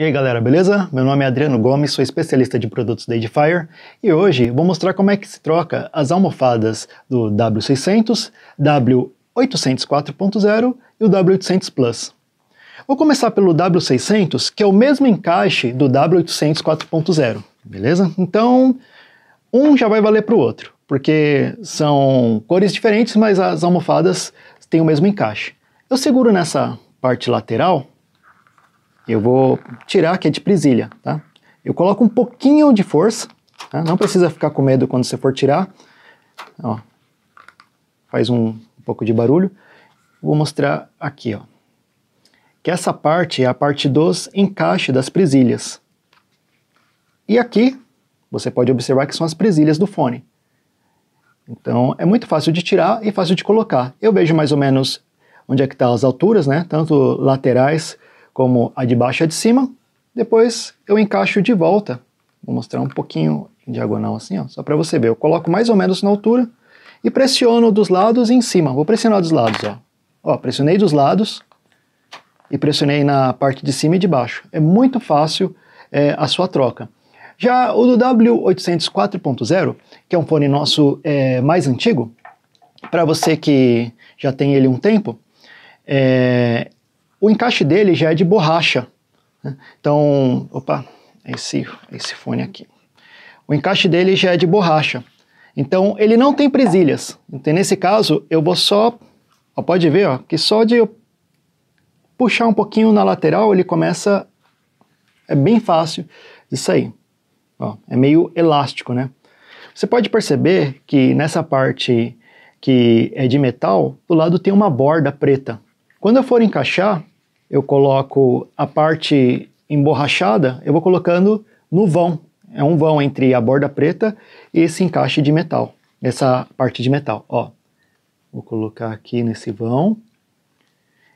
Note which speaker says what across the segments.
Speaker 1: E aí galera, beleza? Meu nome é Adriano Gomes, sou especialista de produtos da Edifier e hoje vou mostrar como é que se troca as almofadas do W600, W800 4.0 e o W800 Plus. Vou começar pelo W600, que é o mesmo encaixe do W800 4.0, beleza? Então, um já vai valer para o outro, porque são cores diferentes, mas as almofadas têm o mesmo encaixe. Eu seguro nessa parte lateral eu vou tirar aqui é de presilha, tá? Eu coloco um pouquinho de força, tá? não precisa ficar com medo quando você for tirar. Ó, faz um, um pouco de barulho. Vou mostrar aqui, ó. Que essa parte é a parte dos encaixes das presilhas. E aqui, você pode observar que são as presilhas do fone. Então, é muito fácil de tirar e fácil de colocar. Eu vejo mais ou menos onde é que estão tá as alturas, né? Tanto laterais como a de baixo e a de cima. Depois eu encaixo de volta. Vou mostrar um pouquinho em diagonal assim, ó, só para você ver. Eu coloco mais ou menos na altura e pressiono dos lados e em cima. Vou pressionar dos lados, ó. Ó, pressionei dos lados e pressionei na parte de cima e de baixo. É muito fácil é, a sua troca. Já o do W800 4.0, que é um fone nosso é, mais antigo, para você que já tem ele um tempo, é, o encaixe dele já é de borracha. Né? Então, opa, é esse, é esse fone aqui. O encaixe dele já é de borracha. Então, ele não tem presilhas. Então, nesse caso, eu vou só... Ó, pode ver ó, que só de eu puxar um pouquinho na lateral, ele começa... É bem fácil de sair. Ó, é meio elástico, né? Você pode perceber que nessa parte que é de metal, do lado tem uma borda preta. Quando eu for encaixar, eu coloco a parte emborrachada, eu vou colocando no vão. É um vão entre a borda preta e esse encaixe de metal, essa parte de metal, ó. Vou colocar aqui nesse vão.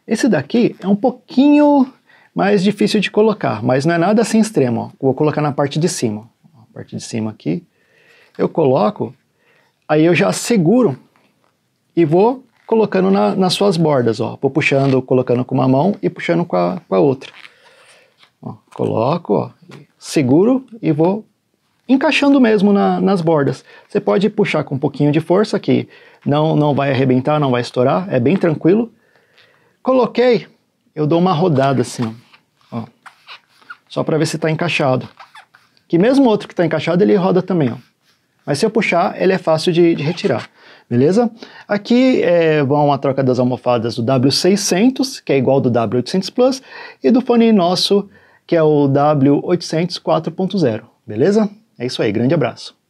Speaker 1: Esse daqui é um pouquinho mais difícil de colocar, mas não é nada assim extremo, ó. Vou colocar na parte de cima, ó, a parte de cima aqui. Eu coloco, aí eu já seguro e vou colocando na, nas suas bordas, ó. Vou puxando, colocando com uma mão e puxando com a, com a outra. Ó, coloco, ó, seguro e vou encaixando mesmo na, nas bordas. Você pode puxar com um pouquinho de força que não, não vai arrebentar, não vai estourar, é bem tranquilo. Coloquei, eu dou uma rodada assim, ó, só para ver se está encaixado. Que mesmo outro que está encaixado, ele roda também, ó. Mas se eu puxar, ele é fácil de, de retirar beleza? Aqui é, vão a troca das almofadas do W600, que é igual do W800 Plus, e do fone nosso, que é o W800 4.0, beleza? É isso aí, grande abraço.